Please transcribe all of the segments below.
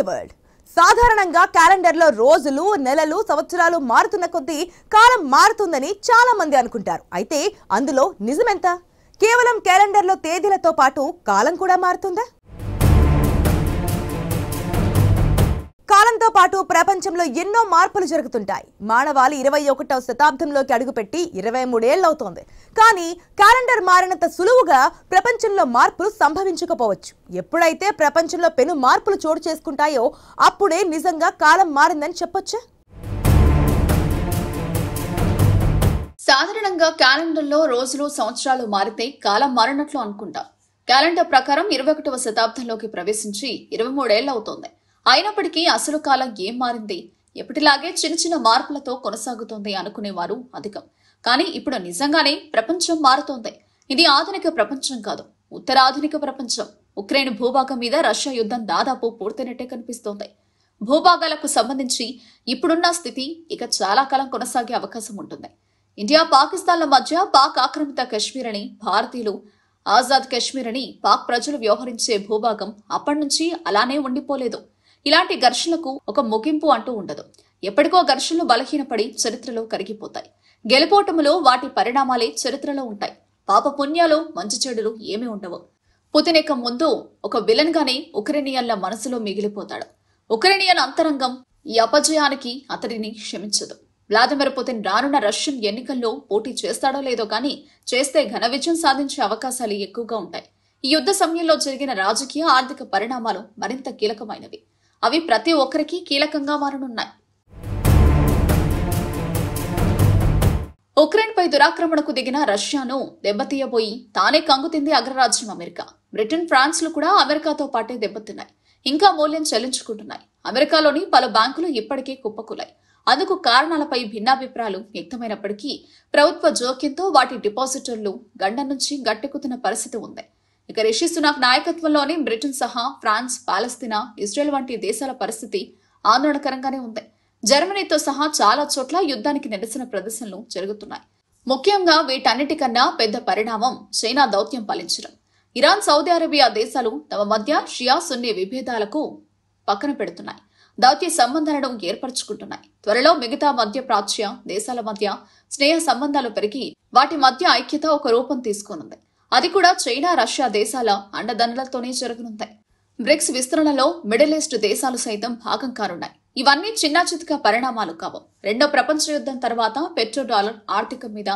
the world సాధారణంగా క్యాలెండర్లో రోజులు నెలలు సంవత్సరాలు మారుతున్న కొద్దీ కాలం మారుతుందని చాలా మంది అనుకుంటారు అయితే అందులో నిజమెంత కేవలం క్యాలెండర్లో తేదీలతో పాటు కాలం కూడా మారుతుందా కాలంతో పాటు ప్రపంచంలో ఎన్నో మార్పులు జరుగుతుంటాయి మానవాళి ఇరవై ఒకటవ శతాబ్దంలోకి అడుగుపెట్టి ఇరవై మూడేళ్లవుతోంది కానీ క్యాలెండర్ మారినంత సులువుగా ప్రపంచంలో మార్పులు సంభవించకపోవచ్చు ఎప్పుడైతే ప్రపంచంలో పెను మార్పులు చోటు చేసుకుంటాయో అప్పుడే నిజంగా కాలం మారిందని చెప్పొచ్చా సాధారణంగా క్యాలెండర్లో రోజులు సంవత్సరాలు మారితే కాలం మారినట్లు అనుకుంటాం క్యాలెండర్ ప్రకారం ఇరవై ఒకటవ శతాబ్దంలోకి ప్రవేశించి ఇరవై మూడేళ్ళు అవుతోంది అయినప్పటికీ అసలు కాలం ఏం మారింది ఎప్పటిలాగే చిన్న చిన్న మార్పులతో కొనసాగుతోంది అనుకునేవారు అధికం కానీ ఇప్పుడు నిజంగానే ప్రపంచం మారుతోంది ఇది ఆధునిక ప్రపంచం కాదు ఉత్తరాధునిక ప్రపంచం ఉక్రెయిన్ భూభాగం మీద రష్యా యుద్ధం దాదాపు పూర్తయినట్టే కనిపిస్తోంది భూభాగాలకు సంబంధించి ఇప్పుడున్న స్థితి ఇక చాలా కాలం కొనసాగే అవకాశం ఉంటుంది ఇండియా పాకిస్తాన్ల మధ్య పాక్ ఆక్రమిత కశ్మీర్ అని భారతీయులు ఆజాద్ కశ్మీర్ అని పాక్ ప్రజలు వ్యవహరించే భూభాగం అప్పటి నుంచి అలానే ఉండిపోలేదు ఇలాంటి ఘర్షణకు ఒక ముగింపు అంటూ ఉండదు ఎప్పటికో ఘర్షణలు బలహీనపడి చరిత్రలో కరిగిపోతాయి గెలుపోటములో వాటి పరిణామాలే చరిత్రలో ఉంటాయి పాప పుణ్యాలు మంచి చెడులు ఏమీ ఉండవు పుతినేక ముందు ఒక విలన్ గానే ఉక్రేనియన్ల మనసులో మిగిలిపోతాడు ఉక్రేనియన్ అంతరంగం ఈ అపజయానికి అతడిని క్షమించదు వ్లాదిమిర్ పుతిన్ రానున్న రష్యన్ ఎన్నికల్లో పోటీ చేస్తాడో లేదో కానీ చేస్తే ఘన విజయం సాధించే అవకాశాలు ఎక్కువగా ఉంటాయి ఈ యుద్ధ సమయంలో జరిగిన రాజకీయ ఆర్థిక పరిణామాలు మరింత కీలకమైనవి అవి ప్రతి ఒక్కరికి కీలకంగా మారనున్నాయి ఉక్రెయిన్పై దురాక్రమణకు దిగిన రష్యాను దెబ్బతీయబోయి తానే కంగుతింది అగ్రరాజ్యం అమెరికా బ్రిటన్ ఫ్రాన్స్లు కూడా అమెరికాతో పాటే దెబ్బతిన్నాయి ఇంకా మూల్యం చెల్లించుకుంటున్నాయి అమెరికాలోని పలు బ్యాంకులు ఇప్పటికే కుప్పకులాయి అందుకు కారణాలపై భిన్నాభిప్రాయాలు వ్యక్తమైనప్పటికీ ప్రభుత్వ జోక్యంతో వాటి డిపాజిటర్లు గండం నుంచి గట్టెక్కుతున్న పరిస్థితి ఉంది ఇక రిషి సునాక్ నాయకత్వంలోని బ్రిటన్ సహా ఫ్రాన్స్ పాలస్తీనా ఇజ్రాయెల్ వంటి దేశాల పరిస్థితి ఆందోళనకరంగానే ఉంది జర్మనీతో సహా చాలా చోట్ల యుద్ధానికి నిరసన ప్రదర్శనలు జరుగుతున్నాయి ముఖ్యంగా వీటన్నిటికన్నా పెద్ద పరిణామం చైనా దౌత్యం పాలించడం ఇరాన్ సౌదీ అరేబియా దేశాలు తమ మధ్య షియా సున్ని విభేదాలకు పక్కన పెడుతున్నాయి దౌత్య సంబంధాలను ఏర్పరచుకుంటున్నాయి త్వరలో మిగతా మధ్య ప్రాచ్య దేశాల మధ్య స్నేహ సంబంధాలు పెరిగి వాటి మధ్య ఐక్యత ఒక రూపం తీసుకునుంది అది కూడా చైనా రష్యా దేశాల అండదండలతోనే జరగనుంది బ్రిక్స్ విస్తరణలో మిడిల్ ఈస్ట్ దేశాలు సైతం భాగం కానున్నాయి ఇవన్నీ చిన్న చితక పరిణామాలు కావు రెండో ప్రపంచ యుద్ధం తర్వాత పెట్రో డాలర్ ఆర్థికం మీద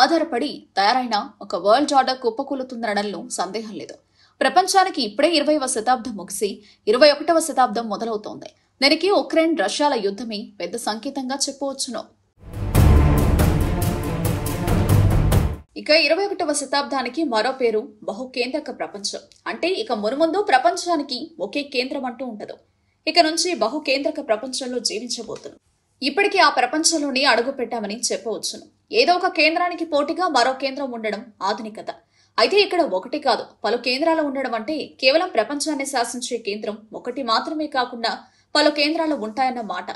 ఆధారపడి తయారైన ఒక వరల్డ్ ఆర్డర్ కుప్పకూలుతుందనడంలో సందేహం లేదు ప్రపంచానికి ఇప్పుడే ఇరవైవ శతాబ్దం ముగిసి ఇరవై ఒకటవ శతాబ్దం మొదలవుతోంది దీనికి ఉక్రెయిన్ రష్యాల యుద్ధమే పెద్ద సంకేతంగా చెప్పవచ్చును ఇక ఇరవై ఒకటవ శతాబ్దానికి మరో పేరు బహుకేంద్రక ప్రపంచం అంటే ఇక మురుముందు ప్రపంచానికి ఒకే కేంద్రం అంటూ ఉండదు ఇక నుంచి బహుకేంద్రక ప్రపంచంలో జీవించబోతును ఇప్పటికీ ఆ ప్రపంచంలోనే అడుగు పెట్టామని చెప్పవచ్చును ఏదో ఒక కేంద్రానికి పోటీగా మరో కేంద్రం ఉండడం ఆధునికత అయితే ఇక్కడ ఒకటి కాదు పలు కేంద్రాలు ఉండడం అంటే కేవలం ప్రపంచాన్ని శాసించే కేంద్రం ఒకటి మాత్రమే కాకుండా పలు కేంద్రాలు ఉంటాయన్న మాట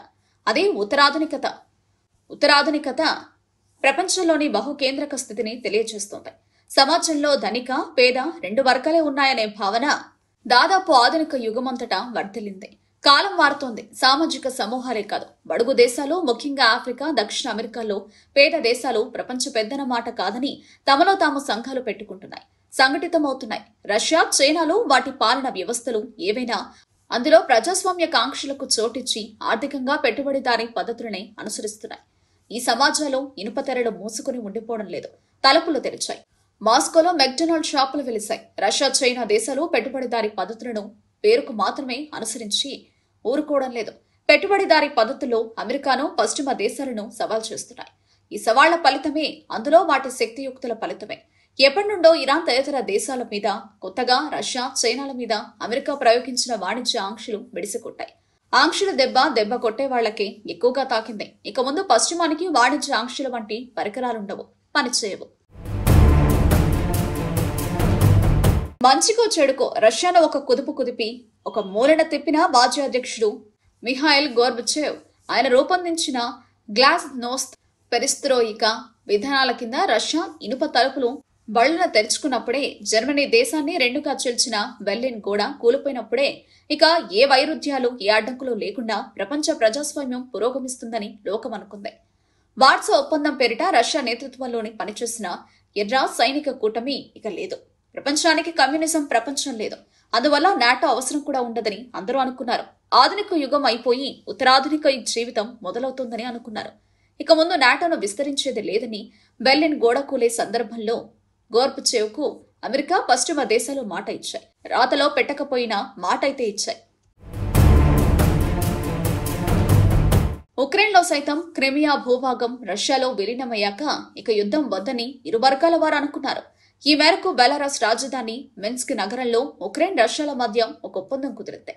అదే ఉత్తరాధునికత ఉత్తరాధునికత ప్రపంచంలోని బహు కేంద్రక స్థితిని తెలియజేస్తోంది సమాజంలో ధనిక పేద రెండు వర్గాలే ఉన్నాయనే భావన దాదాపు ఆధునిక యుగమంతటా వర్ధిల్లింది కాలం మారుతోంది సామాజిక సమూహాలే కాదు బడుగు దేశాలు ముఖ్యంగా ఆఫ్రికా దక్షిణ అమెరికాలో పేద దేశాలు ప్రపంచ పెద్దన మాట కాదని తమలో తాము సంఘాలు పెట్టుకుంటున్నాయి సంఘటితమవుతున్నాయి రష్యా చైనాలు వాటి పాలన వ్యవస్థలు ఏవైనా అందులో ప్రజాస్వామ్య కాంక్షలకు చోటిచ్చి ఆర్థికంగా పెట్టుబడిదారీ పద్ధతులనే అనుసరిస్తున్నాయి ఈ సమాజంలో ఇనుప తెరలు మూసుకుని ఉండిపోవడం లేదు తలుపులు తెరిచాయి మాస్కోలో మెక్డొనాల్డ్ షాపులు వెలిశాయి రష్యా చైనా దేశాలు పెట్టుబడిదారీ పద్ధతులను పేరుకు మాత్రమే అనుసరించి ఊరుకోవడం లేదు పెట్టుబడిదారీ పద్ధతుల్లో అమెరికాను పశ్చిమ దేశాలను సవాల్ చేస్తున్నాయి ఈ సవాళ్ల ఫలితమే అందులో వాటి శక్తియుక్తుల ఫలితమే ఎప్పటి నుండో ఇరాన్ తదితర దేశాల మీద కొత్తగా రష్యా చైనాల మీద అమెరికా ప్రయోగించిన వాణిజ్య ఆంక్షలు విడిసికొట్టాయి ఆంక్షల దెబ్బ దెబ్బ కొట్టే వాళ్ళకి ఎక్కువగా తాకింది ఇక ముందు పశ్చిమానికి వాణిజ్య ఆంక్షల వంటి పరికరాలుండవు పనిచేయవు మంచికో చెడుకో రష్యాలో ఒక కుదుపు కుదిపి ఒక మూలన తిప్పిన మాజీ అధ్యక్షుడు మిహాయిల్ గోర్బచేవ్ ఆయన రూపొందించిన గ్లాస్ నోస్ పెరిస్త్రోయిక విధానాల కింద రష్యా ఇనుప తలుపులు బళ్ళున తెరుచుకున్నప్పుడే జర్మనీ దేశాన్ని రెండుగా చీల్చిన బెర్లిన్ గోడ కూలిపోయినప్పుడే ఇక ఏ వైరుధ్యాలు ఏ అడ్డంకులు లేకుండా ప్రపంచ ప్రజాస్వామ్యం పురోగమిస్తుందని లోకం అనుకుంది వార్సో ఒప్పందం పేరిట రష్యా నేతృత్వంలోని పనిచేసిన ఎర్రా సైనిక కూటమి ఇక లేదు ప్రపంచానికి కమ్యూనిజం ప్రపంచం లేదు అందువల్ల నాటో అవసరం కూడా ఉండదని అందరూ అనుకున్నారు ఆధునిక యుగం అయిపోయి ఉత్తరాధునిక జీవితం మొదలవుతుందని అనుకున్నారు ఇక ముందు నాటోను విస్తరించేది లేదని బెర్లిన్ గోడ కూలే సందర్భంలో గోర్బచేవ్కు అమెరికా పశ్చిమ దేశాలు మాట ఇచ్చాయి రాతలో పెట్టకపోయినా మాట అయితే ఇచ్చాయి ఉక్రెయిన్లో సైతం క్రిమియా భూభాగం రష్యాలో విలీనమయ్యాక ఇక యుద్ధం వద్దని ఇరు వర్గాల వారు అనుకున్నారు ఈ మేరకు బెలారస్ రాజధాని మెన్స్క్ నగరంలో ఉక్రెయిన్ రష్యాల మధ్య ఒక ఒప్పందం కుదిరింది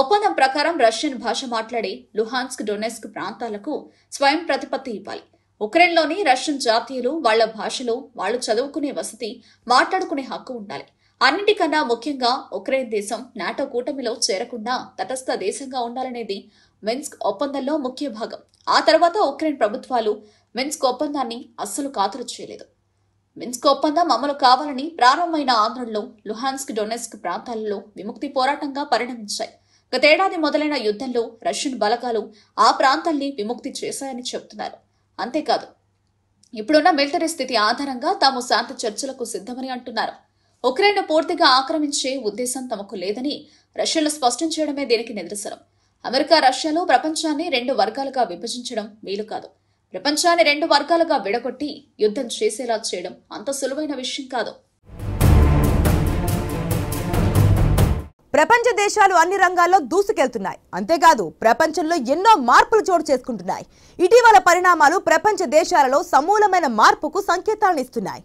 ఒప్పందం ప్రకారం రష్యన్ భాష మాట్లాడే లుహాన్స్క్ డొనెస్క్ ప్రాంతాలకు స్వయం ప్రతిపత్తి ఇవ్వాలి ఉక్రెయిన్లోని రష్యన్ జాతీయులు వాళ్ల భాషలో వాళ్ళు చదువుకునే వసతి మాట్లాడుకునే హక్కు ఉండాలి అన్నిటికన్నా ముఖ్యంగా ఉక్రెయిన్ దేశం నాటో కూటమిలో చేరకుండా తటస్థ దేశంగా ఉండాలనేది మెన్స్క్ ఒప్పందంలో ముఖ్య భాగం ఆ తర్వాత ఉక్రెయిన్ ప్రభుత్వాలు మెన్స్క్ ఒప్పందాన్ని అస్సలు ఖాతరు చేయలేదు మిన్స్క్ ఒప్పందం అమలు కావాలని ప్రారంభమైన ఆంధ్రంలో లుహాన్స్క్ డొనెస్క్ ప్రాంతాలలో విముక్తి పోరాటంగా పరిణమించాయి గతేడాది మొదలైన యుద్ధంలో రష్యన్ బలగాలు ఆ ప్రాంతాల్ని విముక్తి చేశాయని చెబుతున్నారు అంతేకాదు ఇప్పుడున్న మిలిటరీ స్థితి ఆధారంగా తాము శాంతి చర్చలకు సిద్ధమని అంటున్నారు ఉక్రెయిన్ పూర్తిగా ఆక్రమించే ఉద్దేశం తమకు లేదని రష్యను స్పష్టం చేయడమే దీనికి నిదర్శనం అమెరికా రష్యాలో ప్రపంచాన్ని రెండు వర్గాలుగా విభజించడం వీలు కాదు ప్రపంచాన్ని రెండు వర్గాలుగా విడగొట్టి యుద్ధం చేసేలా చేయడం అంత సులువైన విషయం కాదు ప్రపంచ దేశాలు అన్ని రంగాల్లో దూసుకెళ్తున్నాయి అంతేకాదు ప్రపంచంలో ఎన్నో మార్పులు చోటు చేసుకుంటున్నాయి ఇటీవల పరిణామాలు ప్రపంచ దేశాలలో సమూలమైన మార్పుకు సంకేతాలను ఇస్తున్నాయి